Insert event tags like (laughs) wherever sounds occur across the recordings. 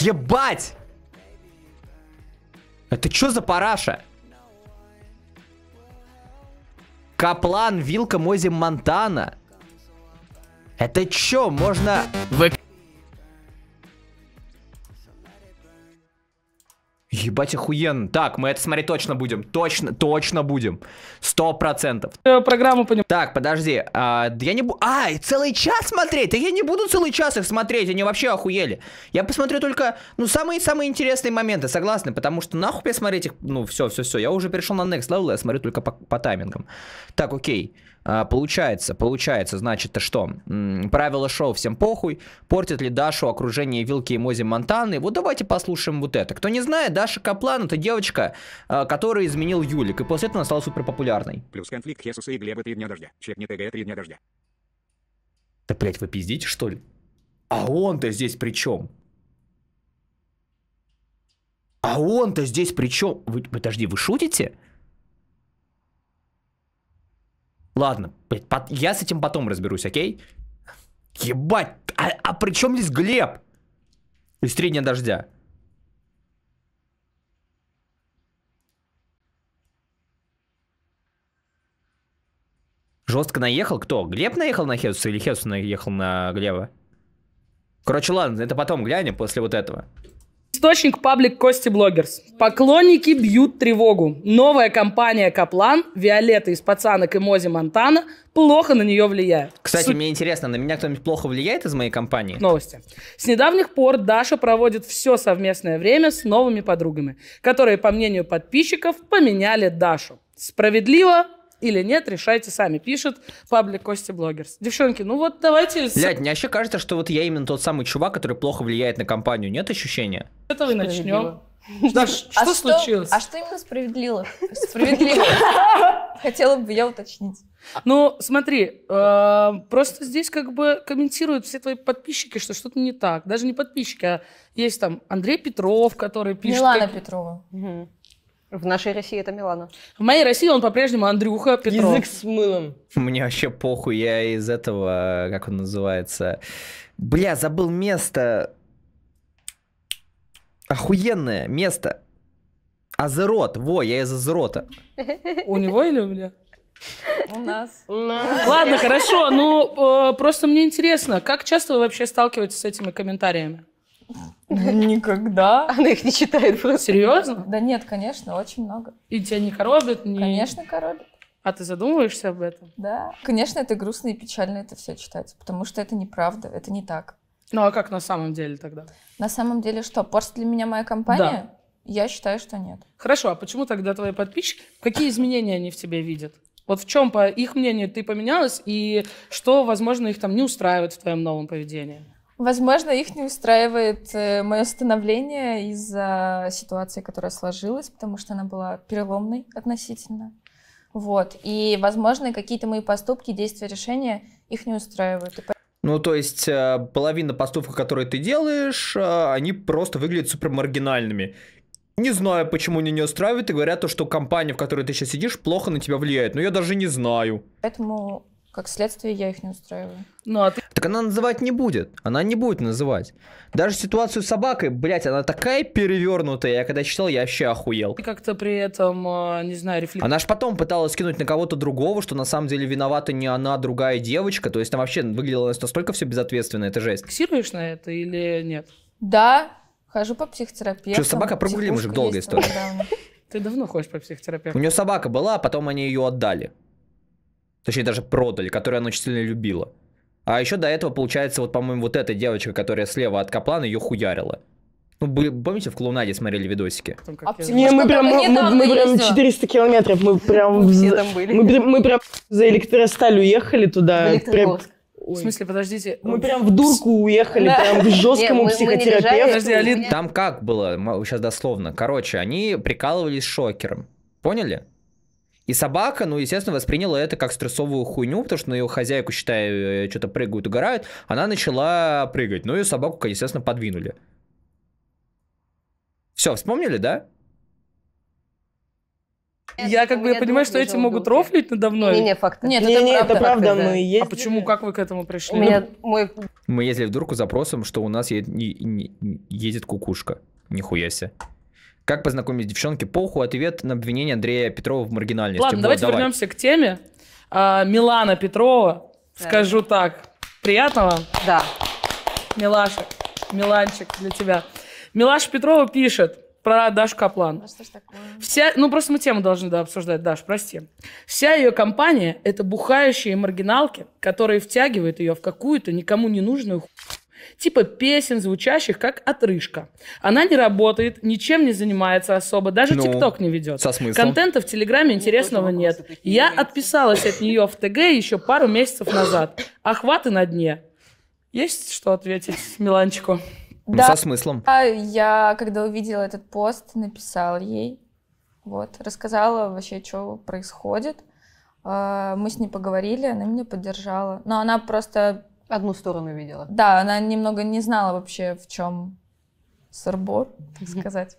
Ебать! Это что за параша? Каплан, Вилка, Мозим, Монтана. Это чё, можно... Вы... Ебать охуенно. Так, мы это смотреть точно будем. Точно, точно будем. Сто процентов. Э, программу понимаю. Так, подожди. А, я не буду... А, целый час смотреть? Да я не буду целый час их смотреть. Они вообще охуели. Я посмотрю только, ну, самые-самые интересные моменты, согласны? Потому что нахуй я смотреть их... Ну, все, все, все. Я уже перешел на next level, я смотрю только по, по таймингам. Так, окей. А, получается, получается, значит, что? правила шоу всем похуй. Портит ли Дашу окружение Вилки и Мози Монтаны? Вот давайте послушаем вот это. Кто не знает, Даша Каплан это девочка, а, которая изменил Юлик. И после этого она стала супер популярной. Плюс конфликт Хесуса и Глеба три дня дождя. Чекни ТГ три дня дождя. Да, блять, вы пиздите, что ли? А он-то здесь при чем? А он-то здесь при чем? Вы, подожди, вы шутите? Ладно, я с этим потом разберусь, окей? Ебать, а, а при чем здесь Глеб? Из три дождя. Жестко наехал? Кто? Глеб наехал на Хесуса или Хесус наехал на Глеба? Короче, ладно, это потом глянем после вот этого. Источник паблик Кости Блогерс. Поклонники бьют тревогу. Новая компания Каплан, Виолетта из пацанок и Мози Монтана плохо на нее влияет. Кстати, Су... мне интересно, на меня кто-нибудь плохо влияет из моей компании? Новости. С недавних пор Даша проводит все совместное время с новыми подругами, которые, по мнению подписчиков, поменяли Дашу. Справедливо, или нет, решайте сами, пишет паблик Кости Блогерс. Девчонки, ну вот давайте... Блядь, мне вообще кажется, что вот я именно тот самый чувак, который плохо влияет на компанию. Нет ощущения? Это вы начнем. Что, что, а случилось? а что именно справедливо? Справедливо. (laughs) Хотела бы я уточнить. Ну, смотри, э, просто здесь как бы комментируют все твои подписчики, что что-то не так. Даже не подписчики, а есть там Андрей Петров, который пишет... Милана как... Петрова. Угу. В нашей России это Милана. В моей России он по-прежнему Андрюха Петров. Язык с мылом. Мне вообще похуй, я из этого, как он называется... Бля, забыл место. Охуенное место. Азерот, во, я из Азерота. У него или у меня? У нас. Ладно, хорошо, ну э, просто мне интересно, как часто вы вообще сталкиваетесь с этими комментариями? Ну, никогда. Она их не читает просто. Серьезно? Да нет, конечно, очень много. И тебя не коробит? Не... Конечно, коробит. А ты задумываешься об этом? Да. Конечно, это грустно и печально это все читать, потому что это неправда, это не так. Ну а как на самом деле тогда? На самом деле что, порст для меня моя компания? Да. Я считаю, что нет. Хорошо, а почему тогда твои подписчики, какие изменения они в тебе видят? Вот в чем, по их мнению, ты поменялась, и что, возможно, их там не устраивает в твоем новом поведении? Возможно, их не устраивает э, мое становление из-за ситуации, которая сложилась, потому что она была переломной относительно. Вот. И, возможно, какие-то мои поступки, действия, решения их не устраивают. Ну, то есть, э, половина поступков, которые ты делаешь, э, они просто выглядят супер маргинальными. Не знаю, почему они не устраивают, и говорят, то, что компания, в которой ты сейчас сидишь, плохо на тебя влияет. Но я даже не знаю. Поэтому как следствие, я их не устраиваю. Ну, а ты... Так она называть не будет. Она не будет называть. Даже ситуацию с собакой, блядь, она такая перевернутая. Я когда читал, я вообще охуел. И как-то при этом, а, не знаю, рефлексия. Она ж потом пыталась скинуть на кого-то другого, что на самом деле виновата не она, а другая девочка. То есть там вообще выглядело настолько все безответственно, это жесть. Фиксируешь на это или нет? Да, хожу по психотерапевту. Что, собака прогули, уже долгая история. Ты давно ходишь по психотерапевту. У нее собака была, а потом они ее отдали точнее даже продали, которую она очень сильно любила. А еще до этого, получается, вот, по-моему, вот эта девочка, которая слева от Каплана, ее хуярила. Ну, были, помните, в клоунаде смотрели видосики? А не, мы прям, мы, мы, прям 400 километров, мы (laughs) прям, мы, там были. мы, мы прям за электросталь уехали туда. Прям, В смысле, подождите. Мы прям в дурку уехали, да. прям к (laughs) жесткому Нет, психотерапевту. Подожди, Алин. Там как было, сейчас дословно. Короче, они прикалывались шокером. Поняли? И собака, ну, естественно, восприняла это как стрессовую хуйню, потому что на ну, ее хозяйку, считая э, что-то прыгают, угорают. Она начала прыгать. Ну, и собаку, естественно, подвинули. Все, вспомнили, да? Это я как бы я понимаю, что эти могут рофлить надо мной. Не, не, факт. Нет, не, это, не, правда. это правда. Факты, да. ездили. А почему, как вы к этому пришли? У меня мой... Мы ездили в дурку с запросом, что у нас е- е- е- ездит кукушка. Нихуя себе. Как познакомить девчонки? Поху ответ на обвинение Андрея Петрова в маргинальности. Ладно, вот, давайте давай. вернемся к теме. А, Милана Петрова, да. скажу так, приятного. Да. Милашек, Миланчик для тебя. Милаша Петрова пишет про Дашу Каплан. А что ж такое? Вся, ну, просто мы тему должны да, обсуждать, Даш, прости. Вся ее компания – это бухающие маргиналки, которые втягивают ее в какую-то никому не нужную ху типа песен, звучащих как отрыжка. Она не работает, ничем не занимается особо, даже ну, ТикТок не ведет. Со смыслом. Контента в Телеграме ну, интересного ну, нет. Я имеются. отписалась от нее в ТГ еще пару месяцев назад. Охваты на дне. Есть что ответить Миланчику? Ну, да. со смыслом. А я, когда увидела этот пост, написала ей. Вот, рассказала вообще, что происходит. А, мы с ней поговорили, она меня поддержала. Но она просто Одну сторону видела. Да, она немного не знала вообще, в чем сырбор, так (laughs) сказать.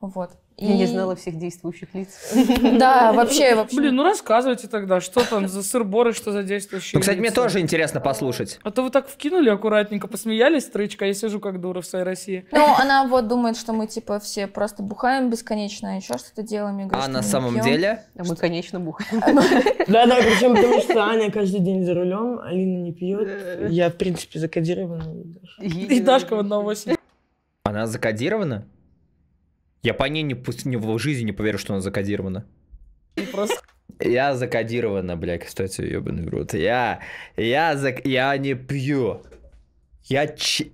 Вот. И... Я не знала всех действующих лиц. (laughs) Да, вообще, вообще. Блин, ну рассказывайте тогда, что там за сырборы, что за действующие Ну, кстати, мне тоже интересно послушать. А то вы так вкинули аккуратненько, посмеялись, стрычка, я сижу как дура в своей России. Ну, она вот думает, что мы, типа, все просто бухаем бесконечно, а еще что-то делаем. а на самом деле? Да мы, конечно, бухаем. А (laughs) Да-да, причем потому что Аня каждый день за рулем, Алина не пьет. Я, в принципе, закодирована. И Дашка в 1.8. Она закодирована? Я по ней не, не в жизни не поверю, что она закодирована. Я закодирована, блядь, кстати, ебаный в рот. Я, я, зак... я не пью. Я ч...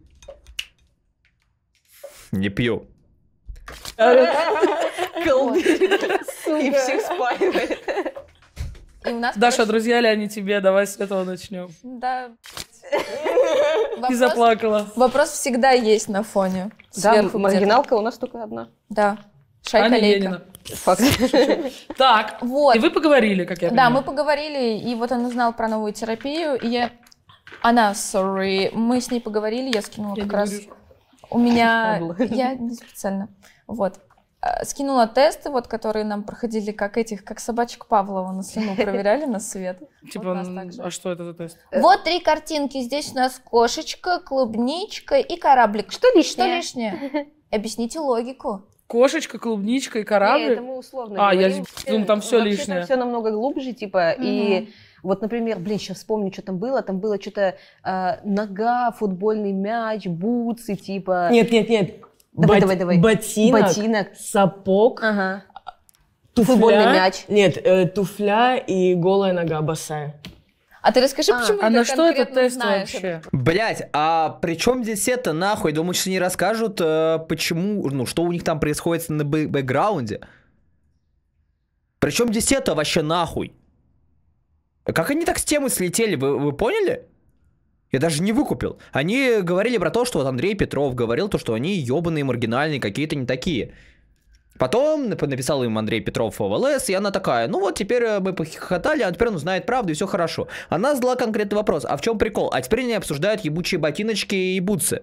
Не пью. И всех спаивает. Даша, друзья ли они тебе? Давай с этого начнем. Да. И заплакала. Вопрос всегда есть на фоне. Да, маргиналка у нас только одна. Да. Шайка Факт. (laughs) Так, вот. и вы поговорили, как я понимаю. Да, мы поговорили, и вот он узнал про новую терапию, и я... Она, sorry, мы с ней поговорили, я скинула я как раз... Вижу. У меня... Я не специально. Вот. Э, скинула тесты, вот, которые нам проходили, как этих, как собачек Павлова на слюну (laughs) проверяли на свет. Типа, а что это за тест? Э, вот три картинки. Здесь у нас кошечка, клубничка и кораблик. Что лишнее? Что лишнее? (laughs) Объясните логику. Кошечка, клубничка и кораблик? Нет, это мы условно А, я думаю, там все лишнее. все намного глубже, типа, и... Вот, например, блин, сейчас вспомню, что там было. Там было что-то э, нога, футбольный мяч, бутсы, типа... Нет, нет, нет. Давай, бот, давай, давай. Ботинок, ботинок. сапог, ага. туфля. Футбольный мяч. Нет, э, туфля и голая нога босая. А ты расскажи, а, почему а на что это тест знаешь? вообще? Блять, а при чем здесь это нахуй? Думаю, что не расскажут, э, почему, ну, что у них там происходит на бэкграунде. При чем здесь это вообще нахуй? Как они так с темы слетели, вы, вы поняли? Я даже не выкупил. Они говорили про то, что вот Андрей Петров говорил то, что они ебаные, маргинальные, какие-то не такие. Потом написал им Андрей Петров в ЛС, и она такая, ну вот теперь э, мы похохотали, а теперь он знает правду, и все хорошо. Она задала конкретный вопрос, а в чем прикол? А теперь они обсуждают ебучие ботиночки и бутсы.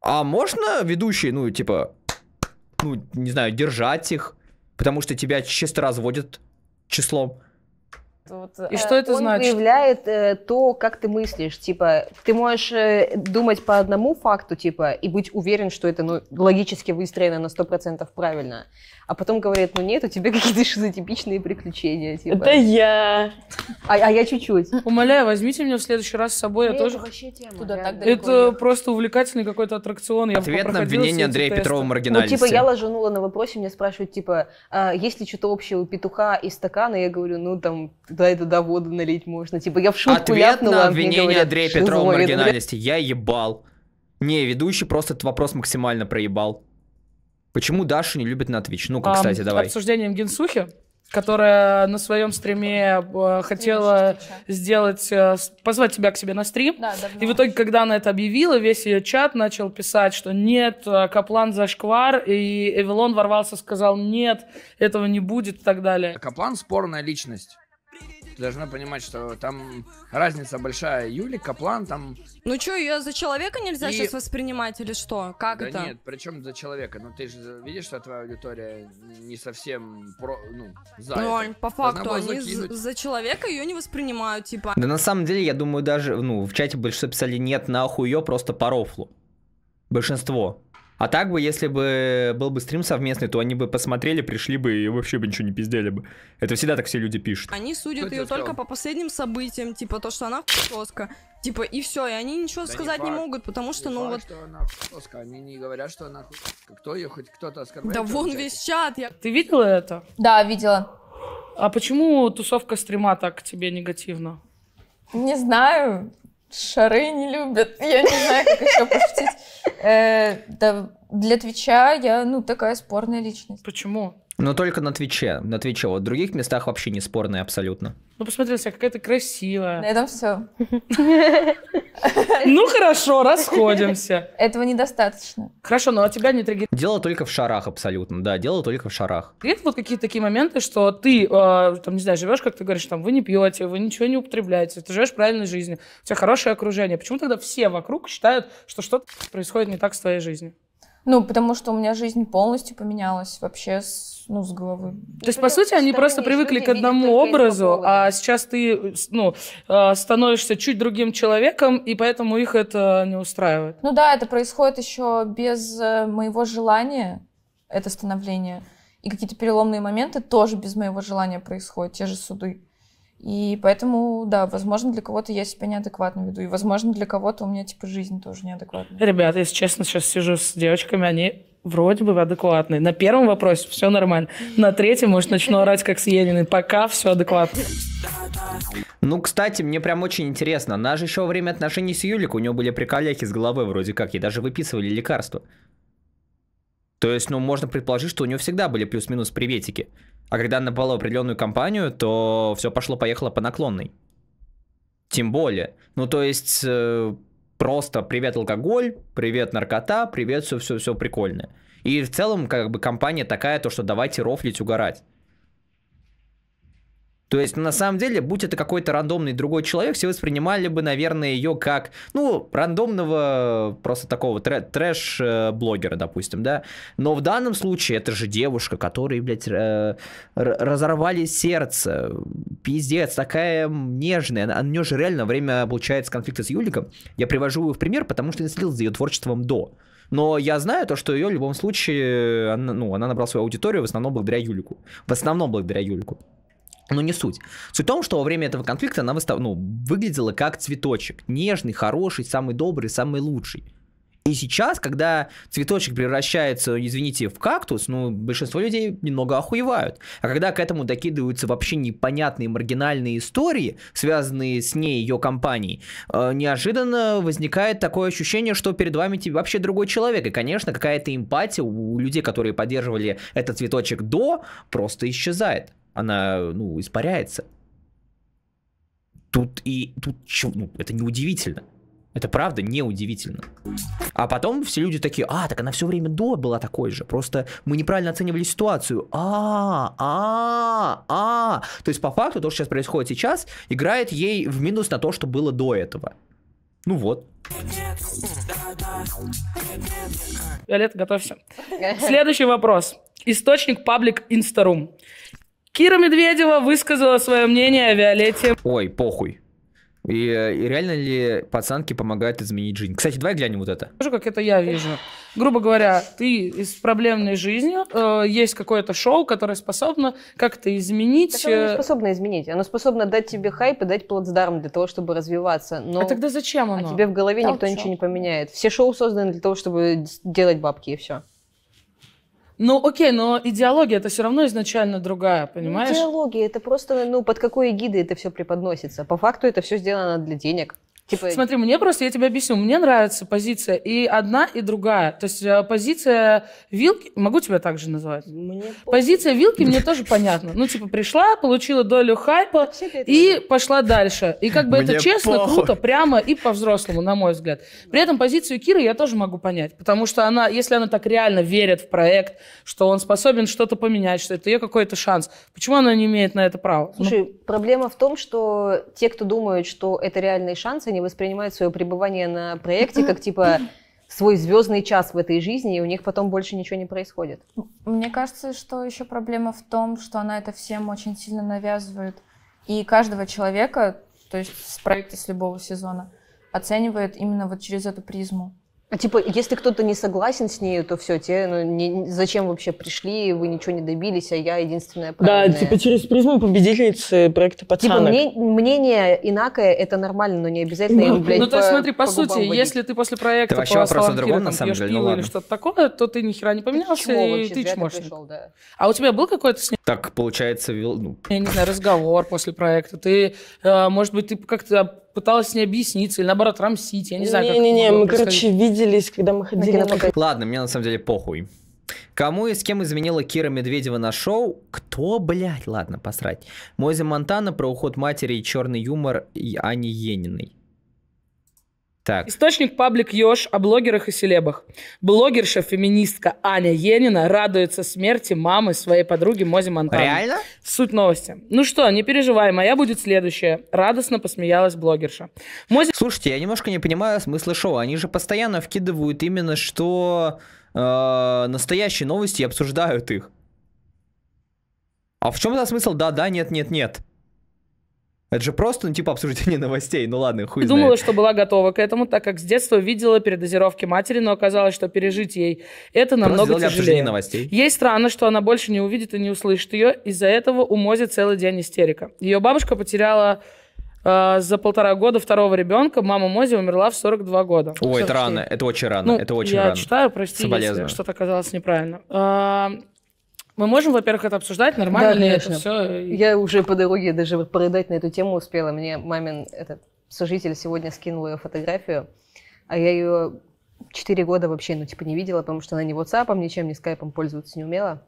А можно ведущие, ну, типа, ну, не знаю, держать их, потому что тебя чисто разводят числом? Вот, и э, что это он значит? выявляет э, то, как ты мыслишь. Типа, ты можешь э, думать по одному факту, типа, и быть уверен, что это ну, логически выстроено на 100% правильно а потом говорят, ну нет, у тебя какие-то шизотипичные приключения. Типа. Это я. А, а я чуть-чуть. Умоляю, возьмите меня в следующий раз с собой, я тоже... Тема, Туда так это нет. просто увлекательный какой-то аттракцион. Я Ответ на обвинение Андрея тесты. Петрова маргинальности. Ну, типа, я ложанула на вопросе, меня спрашивают, типа, а, есть ли что-то общее у петуха и стакана? Я говорю, ну, там, да, это до воды налить можно. Типа, я в шутку Ответ ляпнула, на обвинение говорят, Андрея Петрова маргинальности. Я ебал. Не, ведущий просто этот вопрос максимально проебал. Почему Дашу не любят на Twitch? Ну-ка, а, кстати, давай. Обсуждением Генсухи, которая на своем стриме э, хотела сделать, э, позвать тебя к себе на стрим. Да, давно. И в итоге, когда она это объявила, весь ее чат начал писать, что нет, э, Каплан зашквар, и Эвелон ворвался, сказал нет, этого не будет и так далее. Каплан спорная личность. Ты должна понимать, что там разница большая. Юли Каплан там... Ну что, ее за человека нельзя и... сейчас воспринимать или что? Как да это? нет, причем за человека. Ну ты же видишь, что твоя аудитория не совсем про... ну, за Ну, это. по факту, они закинуть. за человека ее не воспринимают, типа. Да на самом деле, я думаю, даже, ну, в чате большинство писали нет, нахуй ее, просто по рофлу. Большинство. А так бы, если бы был бы стрим совместный, то они бы посмотрели, пришли бы и вообще бы ничего не пиздели бы. Это всегда так все люди пишут. Они судят ее только по последним событиям, типа то, что она соска. Типа, и все, и они ничего да сказать не, факт, не могут, потому что, не ну факт, вот... что она соска, они не говорят, что она Кто ее хоть кто-то оскорбляет? Да вон чате. весь чат, я... Ты видела это? Да, видела. А почему тусовка стрима так тебе негативно? Не знаю, шары не любят, я не знаю, как еще пошутить. Э, да, для Твича я, ну, такая спорная личность. Почему? Но только на Твиче. На Твиче. Вот в других местах вообще не спорные абсолютно. Ну, посмотри, вся какая-то красивая. На этом все. Ну хорошо, расходимся. Этого недостаточно. Хорошо, но ну, от а тебя не триггер. Дело только в шарах абсолютно, да, дело только в шарах. Есть вот какие-то такие моменты, что ты, а, там, не знаю, живешь, как ты говоришь, там, вы не пьете, вы ничего не употребляете, ты живешь правильной жизнью, у тебя хорошее окружение. Почему тогда все вокруг считают, что что-то происходит не так с твоей жизнью? Ну, потому что у меня жизнь полностью поменялась вообще с ну, с головы. То есть, по сути, они просто привыкли к одному образу, а сейчас ты, ну, э, становишься чуть другим человеком, и поэтому их это не устраивает. Ну да, это происходит еще без э, моего желания, это становление. И какие-то переломные моменты тоже без моего желания происходят, те же суды. И поэтому, да, возможно, для кого-то я себя неадекватно веду. И, возможно, для кого-то у меня, типа, жизнь тоже неадекватная. Ребята, если честно, сейчас сижу с девочками, они вроде бы адекватный. На первом вопросе все нормально. На третьем, может, начну орать, как съеденный. Пока все адекватно. Ну, кстати, мне прям очень интересно. Она же еще во время отношений с Юлик у нее были приколяхи с головой вроде как, ей даже выписывали лекарства. То есть, ну, можно предположить, что у нее всегда были плюс-минус приветики. А когда она попала в определенную компанию, то все пошло-поехало по наклонной. Тем более. Ну, то есть, э, просто привет алкоголь, привет наркота, привет все-все-все прикольное. И в целом, как бы, компания такая, то, что давайте рофлить, угорать. То есть, на самом деле, будь это какой-то рандомный другой человек, все воспринимали бы, наверное, ее как, ну, рандомного просто такого трэ трэш-блогера, э, допустим, да. Но в данном случае это же девушка, которой, блядь, разорвали сердце. Пиздец, такая нежная. Она, у нее же реально время, получается, конфликта с Юликом. Я привожу ее в пример, потому что я следил за ее творчеством до. Но я знаю то, что ее в любом случае, э, она, ну, она набрала свою аудиторию в основном благодаря Юлику. В основном благодаря Юлику. Но не суть. Суть в том, что во время этого конфликта она выстав... ну, выглядела как цветочек. Нежный, хороший, самый добрый, самый лучший. И сейчас, когда цветочек превращается, извините, в кактус, ну, большинство людей немного охуевают. А когда к этому докидываются вообще непонятные маргинальные истории, связанные с ней, ее компанией, э, неожиданно возникает такое ощущение, что перед вами тебе вообще другой человек. И, конечно, какая-то эмпатия у людей, которые поддерживали этот цветочек до, просто исчезает она ну, испаряется. Тут и тут ну, это неудивительно. Это правда неудивительно. А потом все люди такие, а, так она все время до была такой же, просто мы неправильно оценивали ситуацию. А, а, а. То есть по факту то, что сейчас происходит сейчас, играет ей в минус на то, что было до этого. Ну вот. Виолетта, готовься. Следующий вопрос. Источник паблик инстарум Кира Медведева высказала свое мнение о Виолете. Ой, похуй. И, э, и реально ли пацанки помогают изменить жизнь? Кстати, давай глянем вот это. Скажу, как это я вижу. Грубо говоря, ты из проблемной жизни, э, есть какое-то шоу, которое способно как-то изменить. оно не э, способно изменить. Оно способно дать тебе хайп и дать плацдарм для того, чтобы развиваться. Но... А тогда зачем а оно? А тебе в голове Там никто шоу. ничего не поменяет. Все шоу созданы для того, чтобы делать бабки и все. Ну, окей, но идеология это все равно изначально другая, ну, понимаешь? идеология это просто, ну, под какой эгидой это все преподносится. По факту это все сделано для денег. Типа... Смотри, мне просто, я тебе объясню, мне нравится позиция и одна, и другая. То есть э, позиция вилки, могу тебя так же называть? Мне позиция вилки мне тоже понятна. Ну, типа, пришла, получила долю хайпа и пошла дальше. И как бы это честно, круто, прямо и по-взрослому, на мой взгляд. При этом позицию Киры я тоже могу понять, потому что она, если она так реально верит в проект, что он способен что-то поменять, что это ее какой-то шанс, почему она не имеет на это права? Слушай, ну, проблема в том, что те, кто думают, что это реальные шансы, они воспринимают свое пребывание на проекте как типа свой звездный час в этой жизни, и у них потом больше ничего не происходит. Мне кажется, что еще проблема в том, что она это всем очень сильно навязывает. И каждого человека, то есть с проекта с любого сезона, оценивает именно вот через эту призму. А типа, если кто-то не согласен с ней, то все, те, ну, не, зачем вообще пришли, вы ничего не добились, а я единственная правильная. Да, типа через призму победительницы проекта «Пацанок». Типа, мне, мнение инакое, это нормально, но не обязательно им, ну, блядь, Ну, то есть, типа, смотри, по, по сути, если ты после проекта по словам Киры, там, пьешь деле, ну, или что-то такое, то ты ни хера не поменялся, и ты чмошник. Да. А у тебя был какой-то с ней... Так, получается, вел... Ну... Я не знаю, разговор после проекта. Ты, а, может быть, ты как-то пыталась с ней объясниться, или наоборот рамсить, я не знаю, как Не-не-не, мы, короче, виделись, когда мы ходили на Ладно, мне на самом деле похуй. Кому и с кем изменила Кира Медведева на шоу? Кто, блядь? Ладно, посрать. Мози Монтана про уход матери и черный юмор и Ани Ениной. Так. Источник паблик Йош о блогерах и селебах. Блогерша-феминистка Аня Енина радуется смерти мамы своей подруги Мози Монтана. Реально? Суть новости. Ну что, не переживай, моя будет следующая. Радостно посмеялась блогерша. Мози... Слушайте, я немножко не понимаю смысла шоу. Они же постоянно вкидывают именно, что э, настоящие новости и обсуждают их. А в чем-то смысл да, да, нет, нет, нет. Это же просто, ну, типа, обсуждение (laughs) новостей. Ну ладно, хуй знает. Думала, что была готова к этому, так как с детства видела передозировки матери, но оказалось, что пережить ей это намного просто тяжелее. новостей. Ей странно, что она больше не увидит и не услышит ее. Из-за этого у Мози целый день истерика. Ее бабушка потеряла э, за полтора года второго ребенка мама Мози умерла в 42 года. Ой, это рано, это очень рано, ну, это очень я рано. Я читаю, прости, если что-то оказалось неправильно. А, мы можем, во-первых, это обсуждать, нормально да, ли конечно. это все? Я уже по дороге даже порыдать на эту тему успела. Мне мамин этот сожитель сегодня скинул ее фотографию, а я ее четыре года вообще, ну, типа, не видела, потому что она ни WhatsApp, ничем, ни скайпом пользоваться не умела.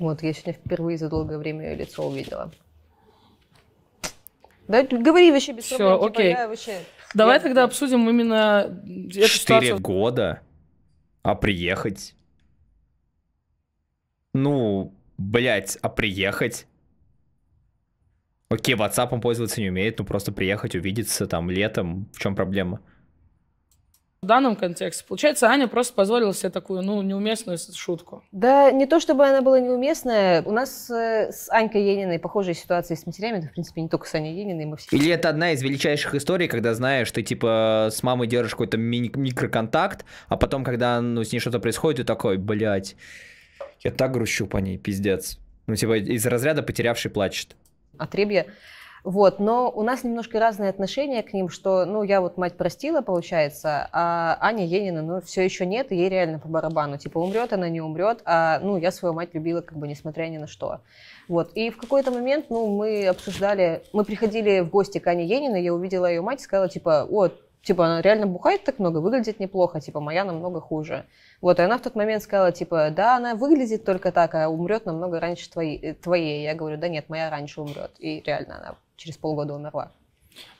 Вот, я сегодня впервые за долгое время ее лицо увидела. Да, говори вообще без Все, проблем, типа, окей. Типа, я вообще... Давай я... тогда обсудим именно эту Четыре ситуацию. года? А приехать? Ну, блять, а приехать? Окей, WhatsApp он пользоваться не умеет, ну просто приехать, увидеться там летом. В чем проблема? В данном контексте. Получается, Аня просто позволила себе такую, ну, неуместную шутку. Да, не то чтобы она была неуместная. У нас э, с Анькой Ениной похожие ситуации с матерями, да, в принципе, не только с Аней Ениной, мы все... Или это одна из величайших историй, когда знаешь, ты, типа, с мамой держишь какой-то ми- микроконтакт, а потом, когда, ну, с ней что-то происходит, ты такой, блядь, я так грущу по ней, пиздец. Ну, типа, из разряда потерявший плачет. Отребье. Вот, но у нас немножко разные отношения к ним, что, ну, я вот мать простила, получается, а Аня Енина, ну, все еще нет, и ей реально по барабану, типа, умрет она, не умрет, а, ну, я свою мать любила, как бы, несмотря ни на что. Вот, и в какой-то момент, ну, мы обсуждали, мы приходили в гости к Ане Ениной, я увидела ее мать, сказала, типа, о, типа, она реально бухает так много, выглядит неплохо, типа, моя намного хуже. Вот, и она в тот момент сказала, типа, да, она выглядит только так, а умрет намного раньше твоей. Э, твоей. Я говорю, да нет, моя раньше умрет. И реально она через полгода умерла.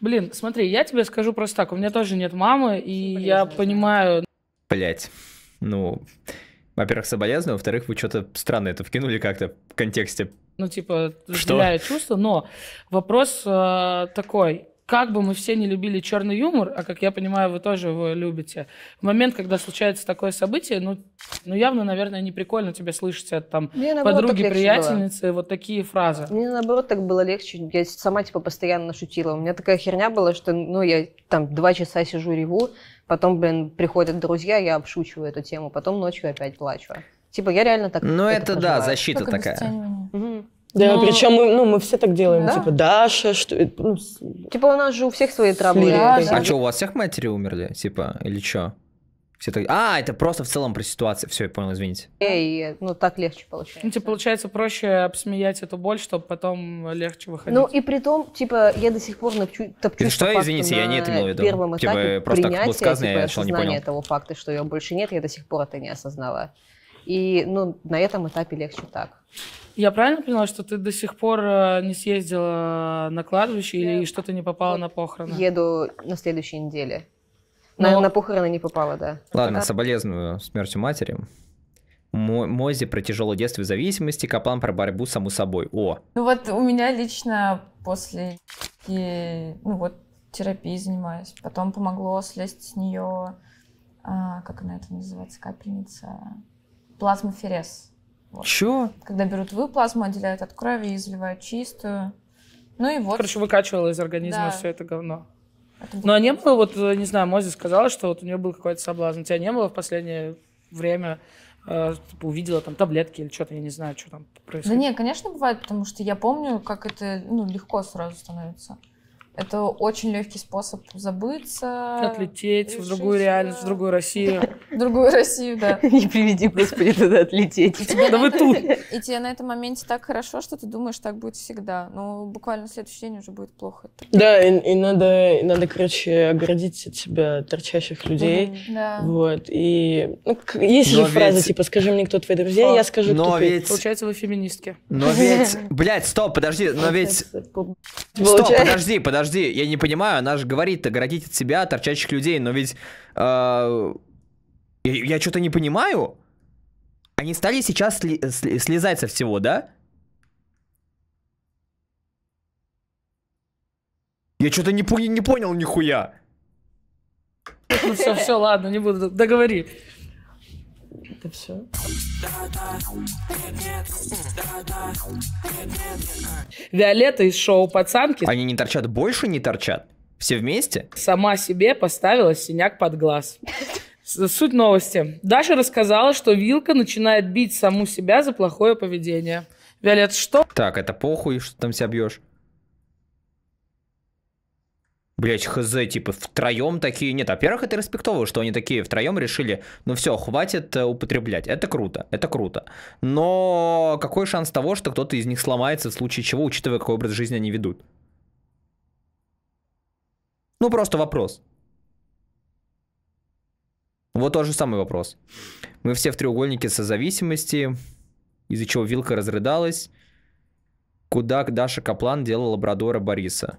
Блин, смотри, я тебе скажу просто так, у меня тоже нет мамы, и я понимаю... Ну, Блять, ну, во-первых, соболезную, во-вторых, вы что-то странное это вкинули как-то в контексте ну, типа, разделяю чувства, но вопрос э, такой как бы мы все не любили черный юмор, а как я понимаю, вы тоже его любите, в момент, когда случается такое событие, ну, ну явно, наверное, не прикольно тебе слышать от там Мне, наоборот, подруги, приятельницы было. вот такие фразы. Мне наоборот так было легче. Я сама типа постоянно шутила. У меня такая херня была, что ну я там два часа сижу реву, потом, блин, приходят друзья, я обшучиваю эту тему, потом ночью опять плачу. Типа я реально так. Ну это, это да, защита как такая. Угу. Да, Но... причем мы, ну, мы все так делаем. Да? Типа, Даша, что... Ну, с... Типа у нас же у всех свои травмы. Да, да. А что, у вас всех матери умерли? Типа, или что? Все так... А, это просто в целом про ситуацию. Все, я понял, извините. Эй, ну, так легче получается. Ну, типа, получается проще обсмеять эту боль, чтобы потом легче выходить. Ну, и при том, типа, я до сих пор напчу, топчусь Что, по извините, я не это имел в виду. первом типа, этапе типа, просто принятия, так было сказано, типа, я осознания не понял. того факта, что ее больше нет, я до сих пор это не осознала. И ну, на этом этапе легче так. Я правильно поняла, что ты до сих пор э, не съездила на кладбище yeah. или что-то не попала вот на похороны? Еду на следующей неделе. Но... На, на похороны не попала, да. Ну ладно, так... А соболезную смертью матери. Мози про тяжелое детство и зависимости, Каплан про борьбу саму собой. О. Ну вот у меня лично после э, ну вот терапии занимаюсь. Потом помогло слезть с нее, а, как она это называется, капельница плазмоферез. Вот. Чего? Когда берут вы плазму, отделяют от крови и изливают чистую. Ну и вот. Короче, выкачивала из организма да. все это говно. Это Ну а не было, вот, не знаю, Мози сказала, что вот у нее был какой-то соблазн. У тебя не было в последнее время э, типа, увидела там таблетки или что-то, я не знаю, что там происходит. Да не, конечно, бывает, потому что я помню, как это ну, легко сразу становится. Это очень легкий способ забыться. Отлететь решить, в другую реальность, да. Э, в другую Россию. В другую Россию, да. (laughs) Не приведи, господи, туда отлететь. Да вы тут. И тебе на этом моменте так хорошо, что ты думаешь, так будет всегда. Но ну, буквально следующий день уже будет плохо. Да, и надо, надо, короче, оградить от себя торчащих людей. Да. Вот. И ну, есть же фраза, типа, скажи мне, кто твои друзья, я скажу, кто ведь Получается, вы феминистки. Но (laughs) ведь... Блядь, стоп, подожди, но ведь... Стоп, подожди, подожди подожди, я не понимаю, она же говорит-то от себя торчащих людей, но ведь... Э, я, я что-то не понимаю. Они стали сейчас сли, сли, слезать со всего, да? Я что-то не, не понял нихуя. Ну все, все, ладно, не буду. Договори это все. Виолетта из шоу «Пацанки». Они не торчат, больше не торчат? Все вместе? Сама себе поставила синяк под глаз. Суть новости. Даша рассказала, что Вилка начинает бить саму себя за плохое поведение. Виолет, что? Так, это похуй, что там себя бьешь. Блять, хз, типа, втроем такие... Нет, во-первых, это респектово, что они такие втроем решили, ну все, хватит э, употреблять. Это круто, это круто. Но какой шанс того, что кто-то из них сломается, в случае чего, учитывая, какой образ жизни они ведут? Ну, просто вопрос. Вот тот же самый вопрос. Мы все в треугольнике созависимости, из-за чего Вилка разрыдалась. Куда Даша Каплан делала Брадора Бориса?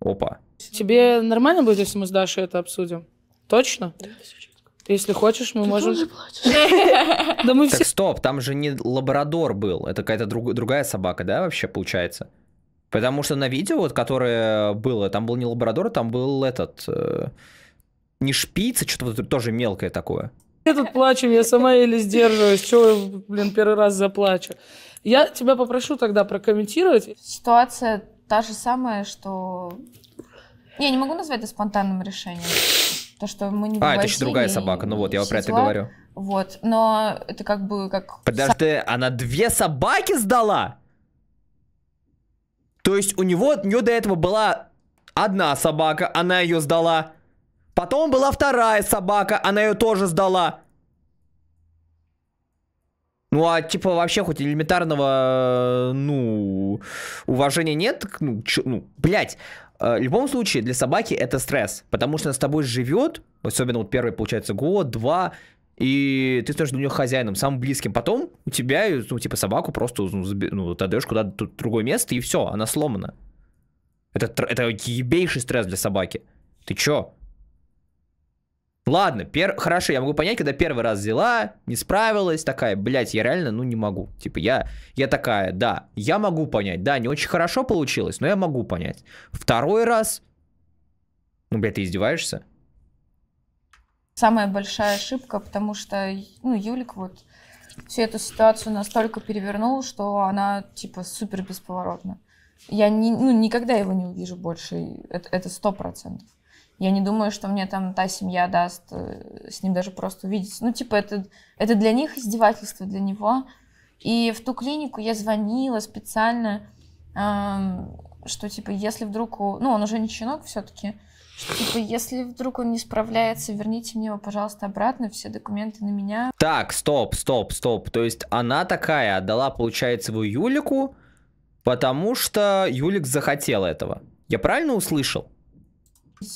Опа. Тебе нормально будет, если мы с Дашей это обсудим? Точно? Да, Если хочешь, мы Ты можем... (laughs) Да мы все... стоп, там же не лабрадор был, это какая-то другая собака, да, вообще получается? Потому что на видео, вот, которое было, там был не лабрадор, там был этот... Э, не шпица, что-то тоже мелкое такое. Я тут плачу, я сама еле сдерживаюсь. Чего, блин, первый раз заплачу? Я тебя попрошу тогда прокомментировать. Ситуация та же самая, что я не могу назвать это спонтанным решением. То, что мы не А, это еще другая собака. Ну вот, я про это говорю. Вот, но это как бы как... Подожди, она две собаки сдала? То есть у него, у нее до этого была одна собака, она ее сдала. Потом была вторая собака, она ее тоже сдала. Ну, а типа вообще хоть элементарного, э, ну, уважения нет, ну, чё, ну, блядь, э, в любом случае для собаки это стресс, потому что она с тобой живет, особенно вот первый, получается, год, два, и ты становишься для нее хозяином, самым близким. Потом у тебя, ну, типа, собаку просто, ну, ну ты отдаешь куда-то в другое место, и все, она сломана. Это, это ебейший стресс для собаки. Ты чё? Ладно, пер... хорошо, я могу понять, когда первый раз взяла, не справилась, такая, блядь, я реально, ну, не могу. Типа, я, я такая, да, я могу понять, да, не очень хорошо получилось, но я могу понять. Второй раз, ну, блядь, ты издеваешься? Самая большая ошибка, потому что, ну, Юлик вот всю эту ситуацию настолько перевернул, что она, типа, супер бесповоротна. Я не, ну, никогда его не увижу больше, это сто процентов. Я не думаю, что мне там та семья даст э, с ним даже просто увидеться. Ну, типа, это, это для них издевательство, для него. И в ту клинику я звонила специально, э, что, типа, если вдруг... у Ну, он уже не щенок все-таки. Что, типа, если вдруг он не справляется, верните мне его, пожалуйста, обратно, все документы на меня. Так, стоп, стоп, стоп. То есть она такая отдала, получается, его Юлику, потому что Юлик захотел этого. Я правильно услышал?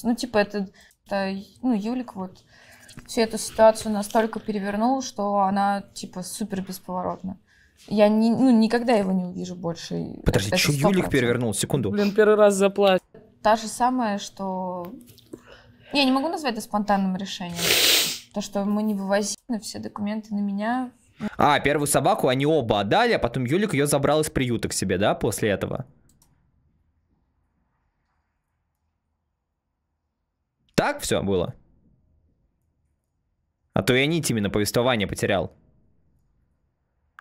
Ну, типа, это, это ну, Юлик вот всю эту ситуацию настолько перевернул, что она, типа, супер бесповоротна. Я не, ну, никогда его не увижу больше. Э, Подожди, что Юлик перевернул? Секунду. Блин, первый раз заплатил. Та же самая, что... Я не могу назвать это спонтанным решением. То, что мы не вывозили все документы на меня. А, первую собаку они оба отдали, а потом Юлик ее забрал из приюта к себе, да, после этого? так все было? А то я нить именно повествования потерял.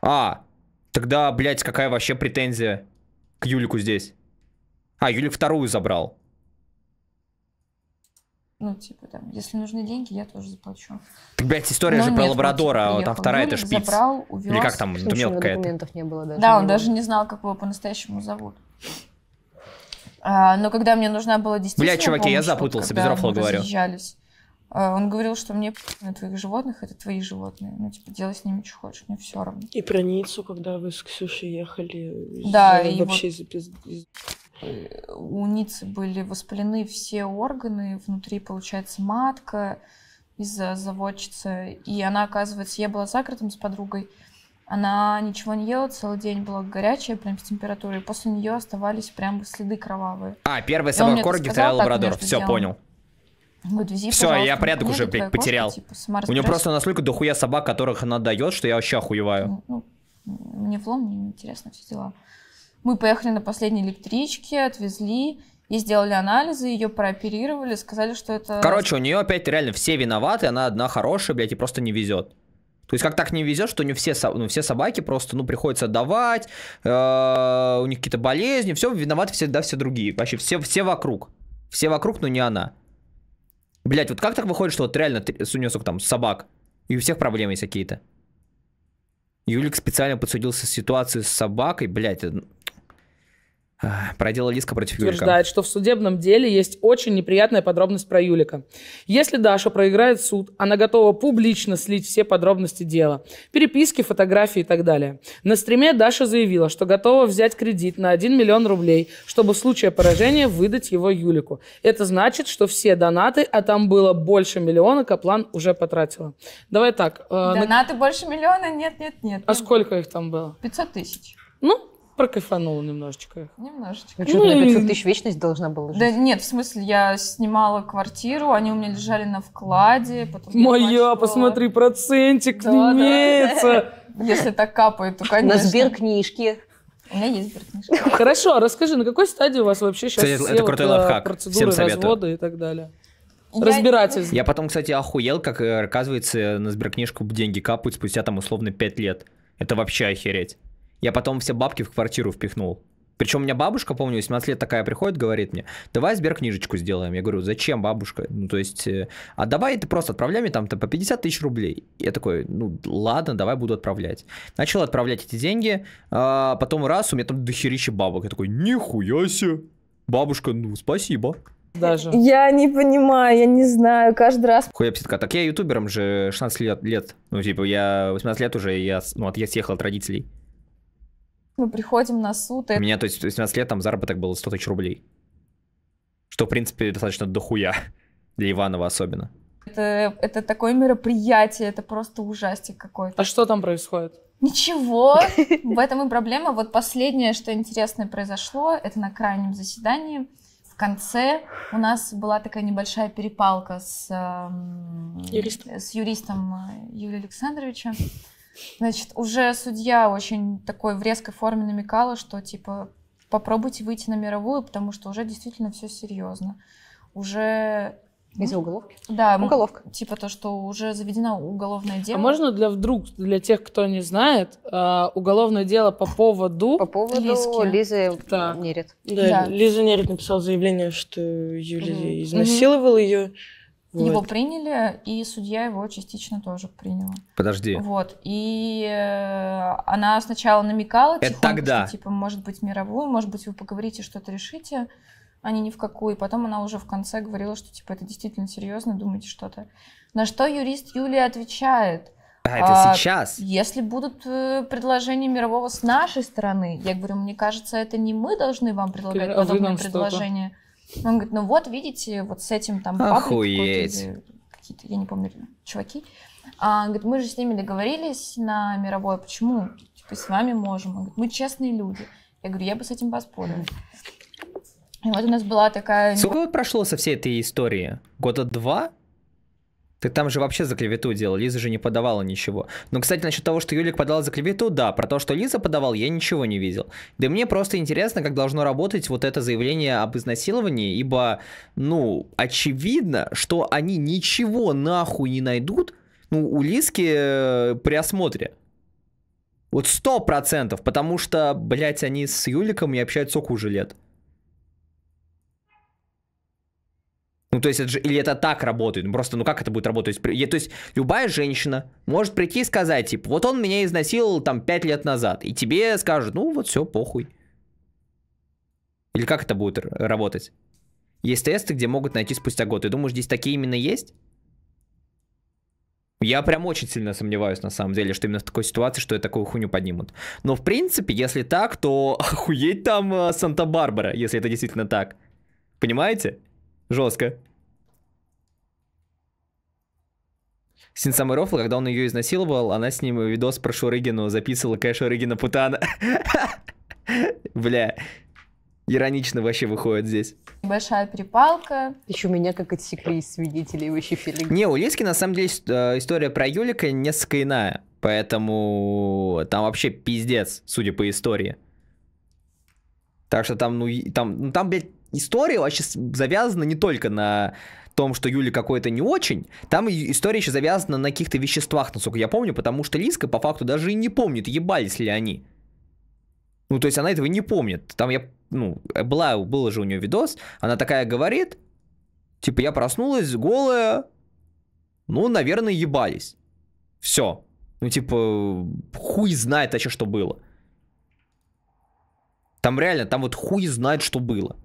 А, тогда, блядь, какая вообще претензия к Юлику здесь? А, Юлик вторую забрал. Ну, типа, там, если нужны деньги, я тоже заплачу. Так, блядь, история Но ну, же про Лабрадора, типа, а вот, там вторая это шпиц. Забрал, увез. Или как там, Слушай, документов не было даже. Да, он даже не знал, как его по-настоящему зовут. А, но когда мне нужна была действительно Бля, чуваки, помощь, я запутался, вот, без рофла говорю. Разъезжались, а, он говорил, что мне на твоих животных, это твои животные. Ну, типа, делай с ними, что хочешь, мне все равно. И про Ницу, когда вы с Ксюшей ехали, да, э, и вообще вот... запис... У Ницы были воспалены все органы, внутри, получается, матка из-за заводчицы. И она, оказывается, я была за городом с подругой, она ничего не ела, целый день была горячая, прям с температурой. После нее оставались прям следы кровавые. А, первый самый корги стоял лабрадор. Все, делом. понял. Говорит, вези, Все, я порядок уже, блядь, потерял. Кошка, типа, У него просто настолько дохуя собак, которых она дает, что я вообще охуеваю. Ну, ну, мне влом, мне интересно все дела. Мы поехали на последней электричке, отвезли, и сделали анализы, ее прооперировали, сказали, что это... Короче, у нее опять реально все виноваты, она одна хорошая, блядь, и просто не везет. То есть как так не везет, что не все, ну, все собаки просто, ну, приходится отдавать, э, у них какие-то болезни, все, виноваты все, да, все другие, вообще все, все вокруг. Все вокруг, но не она. Блять, вот как так выходит, что вот реально у нее там собак, и у всех проблемы есть какие-то? Юлик специально подсудился с ситуацией с собакой, блять, э, Э, проделал Лиска против Юлика. Утверждает, что в судебном деле есть очень неприятная подробность про Юлика. Если Даша проиграет суд, она готова публично слить все подробности дела. Переписки, фотографии и так далее. На стриме Даша заявила, что готова взять кредит на 1 миллион рублей, чтобы в случае поражения выдать его Юлику. Это значит, что все донаты, а там было больше миллиона, Каплан уже потратила. Давай так. Э, донаты на... больше миллиона? Нет, нет, нет. А нет. сколько их там было? 500 тысяч. Ну, прокайфанула немножечко. Немножечко. Ну, что на 500 тысяч вечность должна была жить? Да нет, в смысле, я снимала квартиру, они у меня лежали на вкладе. Потом Моя, посмотри, процентик да, имеется. Да. Если так капает, то конечно. На сберкнижке. У меня есть сберкнижка. Хорошо, а расскажи, на какой стадии у вас вообще сейчас Кстати, все это крутой вот, э, лайфхак. процедуры Всем развода и так далее? Я... Разбирательство. Я потом, кстати, охуел, как, э, оказывается, на сберкнижку деньги капают спустя там условно 5 лет. Это вообще охереть. Я потом все бабки в квартиру впихнул. Причем у меня бабушка, помню, 18 лет такая приходит, говорит мне, давай сберкнижечку сделаем. Я говорю, зачем бабушка? Ну, то есть, э, а давай ты просто отправляй мне там по 50 тысяч рублей. Я такой, ну, ладно, давай буду отправлять. Начал отправлять эти деньги, а потом раз, у меня там дохерища бабок. Я такой, нихуя себе. Бабушка, ну, спасибо даже. Я не понимаю, я не знаю, каждый раз... Хуя пситка, так я ютубером же 16 лет, лет. ну типа я 18 лет уже, я, ну, от я съехал от родителей. Мы приходим на суд. И... У меня, то есть, 18 лет там заработок был 100 тысяч рублей. Что, в принципе, достаточно дохуя. (laughs) Для Иванова особенно. Это, это такое мероприятие, это просто ужастик какой-то. А что там происходит? Ничего, (laughs) в этом и проблема. Вот последнее, что интересное произошло, это на крайнем заседании. В конце у нас была такая небольшая перепалка с, э, с юристом э, Юлией Александровичем. Значит, уже судья очень такой в резкой форме намекала, что типа попробуйте выйти на мировую, потому что уже действительно все серьезно. Уже ну, из-за уголовки? Да. Уголовка. Типа то, что уже заведено уголовное дело. А можно для вдруг, для тех, кто не знает, а, уголовное дело по поводу... По поводу Лизки. Лизы да. Нерит. Да, да, Лиза Нерит написала заявление, что ее Лиза угу. изнасиловала угу. ее. Вот. Его приняли, и судья его частично тоже приняла. Подожди. Вот. И э, она сначала намекала Это тогда. что типа, может быть, мировую, может быть, вы поговорите, что-то решите. Они а ни в какую. И потом она уже в конце говорила, что типа это действительно серьезно, думайте что-то. На что юрист Юлия отвечает. А, это а, сейчас. Если будут э, предложения мирового с нашей стороны, я говорю, мне кажется, это не мы должны вам предлагать а подобные предложения. Он говорит, ну вот, видите, вот с этим там Охуеть. какие-то, я не помню, чуваки. А, говорит, мы же с ними договорились на мировое, почему? Типа, с вами можем. Он говорит, мы честные люди. Я говорю, я бы с этим поспорил. И вот у нас была такая... Сколько прошло со всей этой истории? Года два? Так там же вообще за клевету дело, Лиза же не подавала ничего. Но, ну, кстати, насчет того, что Юлик подал за клевету, да, про то, что Лиза подавал, я ничего не видел. Да и мне просто интересно, как должно работать вот это заявление об изнасиловании, ибо, ну, очевидно, что они ничего нахуй не найдут, ну, у Лизки э, при осмотре. Вот сто процентов, потому что, блядь, они с Юликом и общаются сколько уже лет. Ну, то есть, это же, или это так работает? Ну, просто, ну, как это будет работать? То есть, любая женщина может прийти и сказать, типа, вот он меня изнасиловал, там, пять лет назад. И тебе скажут, ну, вот все, похуй. Или как это будет работать? Есть тесты, где могут найти спустя год. Ты думаешь, здесь такие именно есть? Я прям очень сильно сомневаюсь, на самом деле, что именно в такой ситуации, что я такую хуйню поднимут. Но, в принципе, если так, то (laughs) охуеть там э, Санта-Барбара, если это действительно так. Понимаете? Жестко. Синсамы Рофла, когда он ее изнасиловал, она с ним видос про Шурыгину записывала, конечно, Шурыгина путана. (laughs) Бля, иронично вообще выходит здесь. Большая припалка. Еще меня как отсекли свидетелей выщипили. Не, у Лиски на самом деле э, история про Юлика несколько иная. Поэтому там вообще пиздец, судя по истории. Так что там, ну, там, ну, там, блядь, история вообще завязана не только на том, что Юли какой-то не очень, там история еще завязана на каких-то веществах, насколько я помню, потому что Лиска по факту даже и не помнит, ебались ли они. Ну, то есть она этого не помнит. Там я, ну, была, был же у нее видос, она такая говорит, типа, я проснулась голая, ну, наверное, ебались. Все. Ну, типа, хуй знает вообще, что было. Там реально, там вот хуй знает, что было.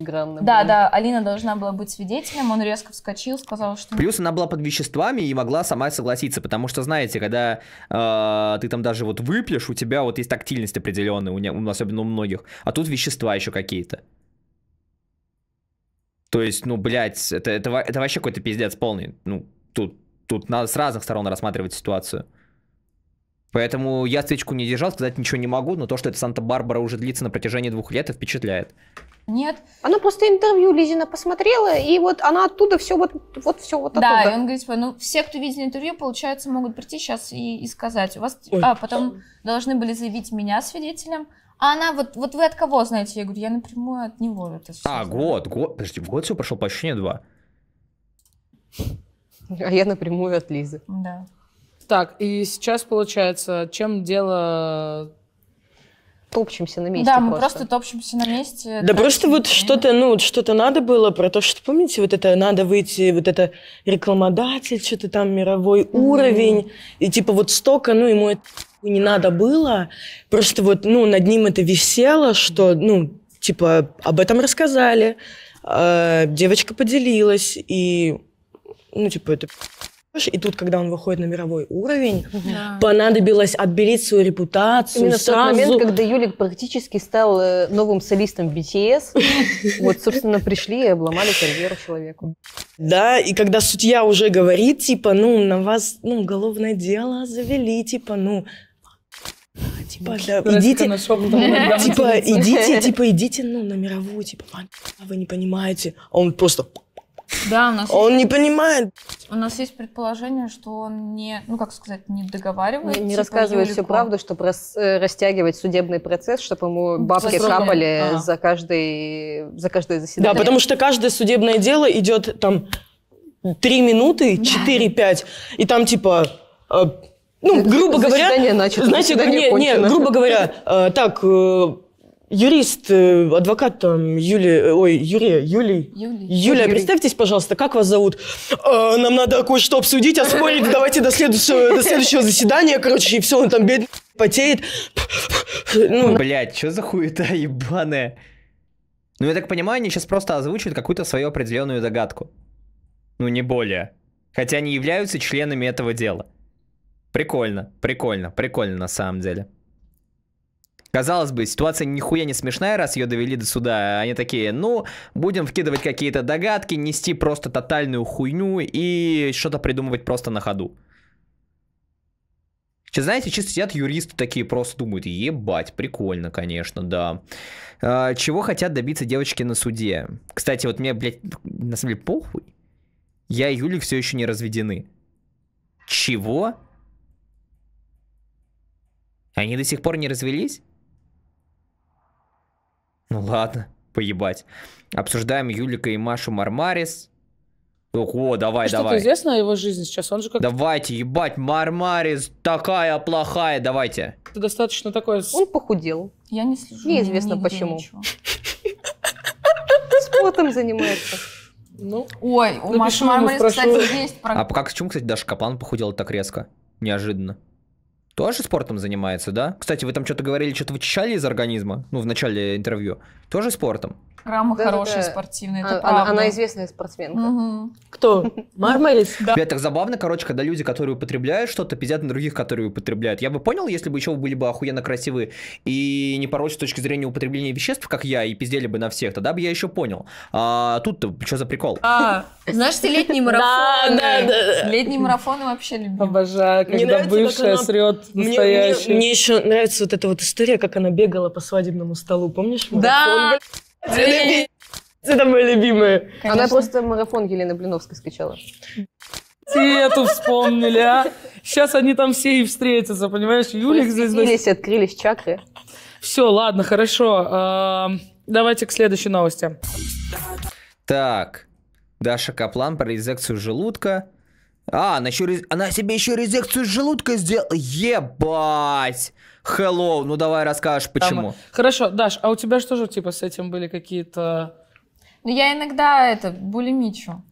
Гранна да, были. да, Алина должна была быть свидетелем, он резко вскочил, сказал, что... Плюс она была под веществами и могла сама согласиться, потому что, знаете, когда э, ты там даже вот выпьешь, у тебя вот есть тактильность определенная, у не, особенно у многих, а тут вещества еще какие-то. То есть, ну, блядь, это, это, это вообще какой-то пиздец полный. Ну, тут, тут надо с разных сторон рассматривать ситуацию. Поэтому я свечку не держал, сказать ничего не могу, но то, что это Санта-Барбара уже длится на протяжении двух лет, впечатляет. Нет. Она просто интервью Лизина посмотрела, и вот она оттуда все вот, вот все вот оттуда. Да, и он говорит, типа, ну все, кто видел интервью, получается, могут прийти сейчас и, и сказать. У вас, Ой. а потом должны были заявить меня свидетелем, а она вот, вот вы от кого знаете? Я говорю, я напрямую от него это все. А, знаю. год, год, подожди, год все прошел по ощущению два. (laughs) А я напрямую от Лизы. Да. Так, и сейчас получается, чем дело топчемся на месте. Да, мы просто, просто топчемся на месте. Да просто вот что-то, ну, что-то надо было про то, что, помните, вот это надо выйти, вот это рекламодатель, что-то там мировой mm-hmm. уровень, и типа вот столько, ну, ему это не надо было, просто вот, ну, над ним это висело, что, ну, типа, об этом рассказали, э, девочка поделилась, и, ну, типа, это и тут, когда он выходит на мировой уровень, да. понадобилось отбелить свою репутацию Именно сразу. в тот момент, когда Юлик практически стал э, новым солистом BTS, (laughs) вот, собственно, пришли и обломали карьеру человеку. Да, и когда судья уже говорит, типа, ну, на вас, ну, уголовное дело завели, типа, ну, типа, да, идите, типа, идите, (laughs) типа, идите, ну, на мировую, типа, «А, вы не понимаете. А он просто да, у нас. Он не понимает. У нас есть предположение, что он не, ну как сказать, не договаривает. Не, не типа рассказывает Юлику. всю правду, чтобы рас, э, растягивать судебный процесс, чтобы ему бабки за капали а. за каждый за каждое заседание. Да, потому что каждое судебное дело идет там три минуты, четыре-пять, и там типа э, ну, э, грубо говоря, начато, знаете, не, не, грубо говоря, э, так, э, Юрист, э, адвокат там Юлия, э, ой, Юрия, Юлий. Юлий. Юлия, Юрий. представьтесь, пожалуйста, как вас зовут? Э, нам надо кое-что обсудить, оспорить, а (laughs) давайте до следующего, до следующего заседания, короче, и все, он там бед потеет. Ну, Блять, что за хуета ебаная? Ну, я так понимаю, они сейчас просто озвучивают какую-то свою определенную догадку. Ну, не более. Хотя они являются членами этого дела. Прикольно, прикольно, прикольно на самом деле. Казалось бы, ситуация нихуя не смешная, раз ее довели до суда. Они такие, ну, будем вкидывать какие-то догадки, нести просто тотальную хуйню и что-то придумывать просто на ходу. Сейчас, знаете, чисто сидят юристы такие, просто думают, ебать, прикольно, конечно, да. А, чего хотят добиться девочки на суде? Кстати, вот мне, блядь, на самом деле похуй. Я и Юлик все еще не разведены. Чего? Они до сих пор не развелись? Ну ладно, поебать. Обсуждаем Юлика и Машу Мармарис. О, давай, что давай. Что-то известно о его жизни сейчас, он же как... Давайте, ебать, Мармарис такая плохая, давайте. Это достаточно такое... Он похудел. Я не слежу. Неизвестно почему. (laughs) Спотом занимается. Ну, Ой, у Маши Мармарис, кстати, есть... А как, почему, кстати, даже Капан похудел так резко? Неожиданно тоже спортом занимается, да? Кстати, вы там что-то говорили, что-то вычищали из организма, ну, в начале интервью. Тоже спортом? Рама да, хорошая, да. спортивная, это а, правда. Она, она известная спортсменка. Угу. Кто? Мармелис? Да. так забавно, короче, когда люди, которые употребляют что-то, пиздят на других, которые употребляют. Я бы понял, если бы еще были бы охуенно красивые и не порочь с точки зрения употребления веществ, как я, и пиздели бы на всех, тогда бы я еще понял. А тут-то что за прикол? А, знаешь, ты летние марафоны. Да, да, да. Летние марафоны вообще любим. Обожаю, когда бывшая срет настоящий. Мне, мне, мне еще нравится вот эта вот история, как она бегала по свадебному столу, помнишь? Да! это мои любимые. Она просто марафон Елены Блиновской скачала. Эту вспомнили, а? Сейчас они там все и встретятся, понимаешь? Юлик звездой. Открылись, открылись чакры. Все, ладно, хорошо. А, давайте к следующей новости. Так, Даша Каплан про резекцию желудка. А, она, еще рез... она себе еще резекцию желудка сделала. Ебать! Hello, ну давай расскажешь, почему. Там... Хорошо, Даш, а у тебя что же типа с этим были какие-то... Ну я иногда это, булимичу.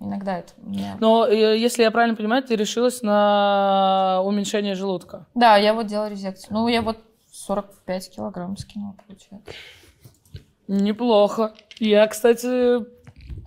Иногда это. Меня... Но э, если я правильно понимаю, ты решилась на уменьшение желудка. Да, я вот делала резекцию. Ну, я вот 45 килограмм скинула, получается. Неплохо. Я, кстати,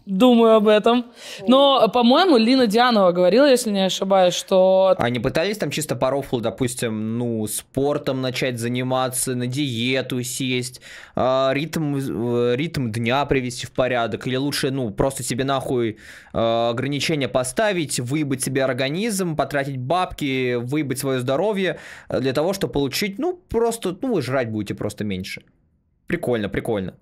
Думаю об этом. Но, по-моему, Лина Дианова говорила, если не ошибаюсь, что... Они а пытались там чисто по рофлу, допустим, ну, спортом начать заниматься, на диету сесть, а, ритм, э, ритм дня привести в порядок, или лучше, ну, просто себе нахуй а, ограничения поставить, выебать себе организм, потратить бабки, выебать свое здоровье для того, чтобы получить, ну, просто, ну, вы жрать будете просто меньше. Прикольно, прикольно.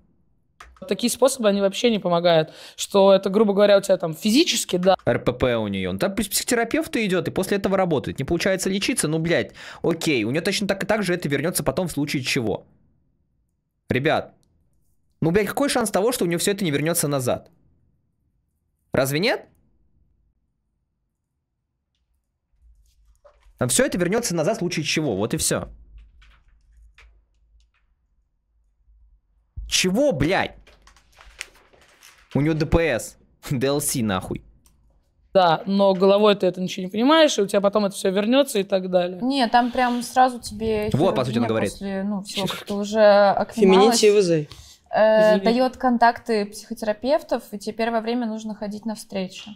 Такие способы, они вообще не помогают. Что это, грубо говоря, у тебя там физически, да. РПП у нее. он ну, там психотерапевт идет и после этого работает. Не получается лечиться, ну, блядь, окей. У нее точно так и так же это вернется потом в случае чего. Ребят, ну, блядь, какой шанс того, что у нее все это не вернется назад? Разве нет? все это вернется назад в случае чего, вот и все. Чего, блядь? У него ДПС. DLC (laughs) нахуй. Да, но головой ты это ничего не понимаешь, и у тебя потом это все вернется и так далее. Не, там прям сразу тебе... Вот, по сути, он говорит. После, ну, всего, как ты уже Феминити и э, дает контакты психотерапевтов, и тебе первое время нужно ходить на встречи.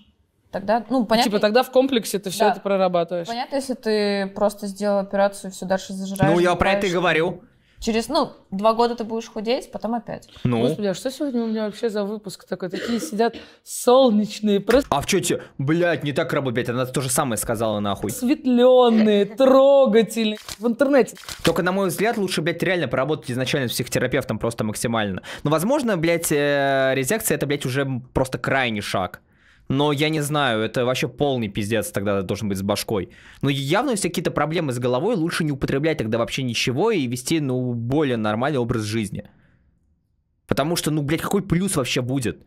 Тогда, ну, понятно... Типа тогда в комплексе ты все да. это прорабатываешь. Понятно, если ты просто сделал операцию и все дальше зажираешь. Ну, я про это и говорю. Через, ну, два года ты будешь худеть, потом опять. Ну. Господи, а что сегодня у меня вообще за выпуск такой? Такие сидят солнечные, просто... А в чете, блядь, не так работает, она то же самое сказала нахуй. Светленные, (laughs) трогательные, в интернете. Только, на мой взгляд, лучше, блядь, реально поработать изначально с психотерапевтом просто максимально. Но, ну, возможно, блядь, э, резекция это, блядь, уже просто крайний шаг но я не знаю, это вообще полный пиздец тогда должен быть с башкой. Но явно если какие-то проблемы с головой, лучше не употреблять тогда вообще ничего и вести, ну, более нормальный образ жизни. Потому что, ну, блядь, какой плюс вообще будет?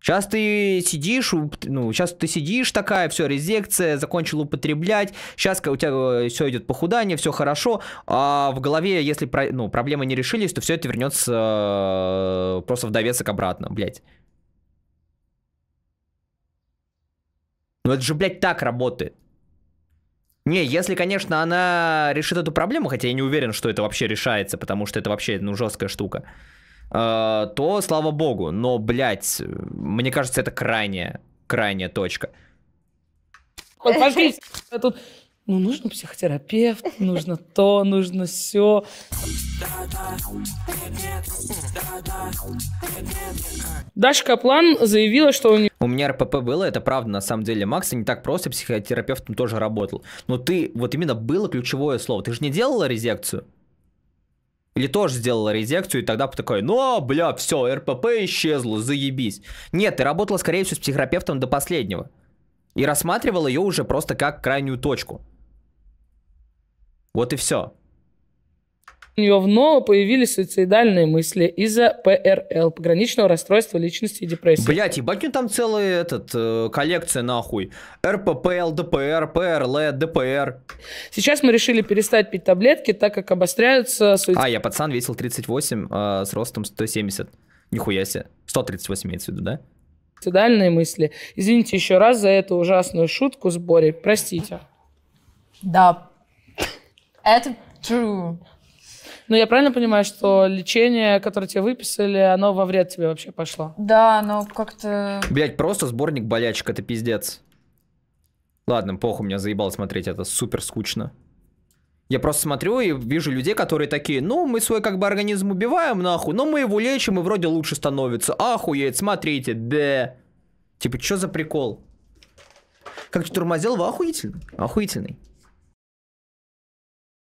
Сейчас ты сидишь, ну, сейчас ты сидишь такая, все, резекция, закончил употреблять, сейчас у тебя э, все идет похудание, все хорошо, а в голове, если ну, проблемы не решились, то все это вернется э, просто в довесок обратно, блядь. Но ну, это же, блядь, так работает. Не, если, конечно, она решит эту проблему, хотя я не уверен, что это вообще решается, потому что это вообще, ну, жесткая штука, э, то слава богу. Но, блядь, мне кажется, это крайняя, крайняя точка. Посмотрите, тут ну, нужен психотерапевт, нужно то, нужно все. Даша Каплан заявила, что у нее... У меня РПП было, это правда, на самом деле, Макс, и не так просто, психотерапевтом тоже работал. Но ты, вот именно было ключевое слово. Ты же не делала резекцию? Или тоже сделала резекцию, и тогда такой, ну, а, бля, все, РПП исчезло, заебись. Нет, ты работала, скорее всего, с психотерапевтом до последнего. И рассматривала ее уже просто как крайнюю точку. Вот и все. У нее вновь появились суицидальные мысли из-за ПРЛ, пограничного расстройства личности и депрессии. Блять, ебать, у там целая этот, э, коллекция нахуй. РППЛ, ДПР, ПРЛ, ДПР. Сейчас мы решили перестать пить таблетки, так как обостряются суицидальные... А, я пацан весил 38 э, с ростом 170. Нихуя себе. 138 имеется в виду, да? Суицидальные мысли. Извините еще раз за эту ужасную шутку с Борей. Простите. Да, это true. Ну, я правильно понимаю, что лечение, которое тебе выписали, оно во вред тебе вообще пошло? Да, но как-то... Блять, просто сборник болячек, это пиздец. Ладно, похуй, меня заебало смотреть это, супер скучно. Я просто смотрю и вижу людей, которые такие, ну, мы свой как бы организм убиваем, нахуй, но мы его лечим и вроде лучше становится. Ахуеть, смотрите, да. Типа, что за прикол? Как Турмазел, вы охуительный, охуительный.